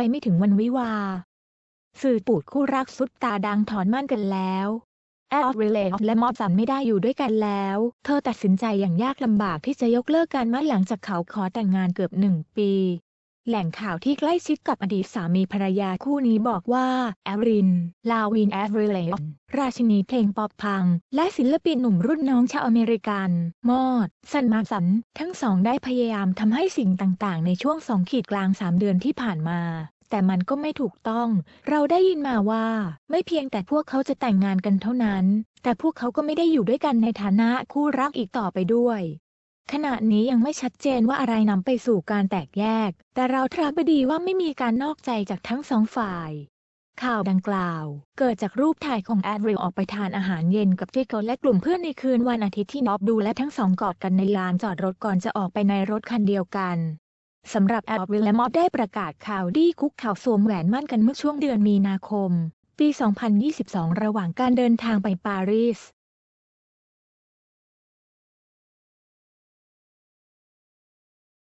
ไปไม่ถึงวันวิวา สื่อปูดคู่รักซุดตาดังถอนมั่นกันแล้ว แอลเรเลและมอบสันไม่ได้อยู่ด้วยกันแล้ว เธอตัดสินใจอย่างยากลำบากที่จะยกเลิกการมั่นหลังจากเขาขอแต่งงานเกือบหนึ่งปีแหล่งข่าวที่ใกล้ชิดกับอดีตสามีภรรยาคู่นี้บอกว่าแอรินลาวินแอฟริเลนราชินีเพลงป๊อปพัง และศิลปินหนุ่มรุ่นน้องชาวอเมริกัน มอด สันมาสันทั้งสองได้พยายามทำให้สิ่งต่าง ๆ ในช่วงสองขีดกลางสามเดือนที่ผ่านมา แต่มันก็ไม่ถูกต้อง เราได้ยินมาว่าไม่เพียงแต่พวกเขาจะแต่งงานกันเท่านั้น แต่พวกเขาก็ไม่ได้อยู่ด้วยกันในฐานะคู่รักอีกต่อไปด้วยขณะนี้ยังไม่ชัดเจนว่าอะไรนำไปสู่การแตกแยก แต่เราทราบดีว่าไม่มีการนอกใจจากทั้งสองฝ่าย ข่าวดังกล่าว เกิดจากรูปถ่ายของแอดริลออกไปทานอาหารเย็นกับที่เขาและกลุ่มเพื่อนในคืนวันอาทิตย์ที่นอบดูและทั้งสองกอดกันในลานจอดรถก่อนจะออกไปในรถคันเดียวกันสำหรับแอดริลและมอบได้ประกาศข่าวดีคุกข่าวสวมแหวนมั่นกันเมื่อช่วงเดือนมีนาคม ปี 2022 ระหว่างการเดินทางไปปารีส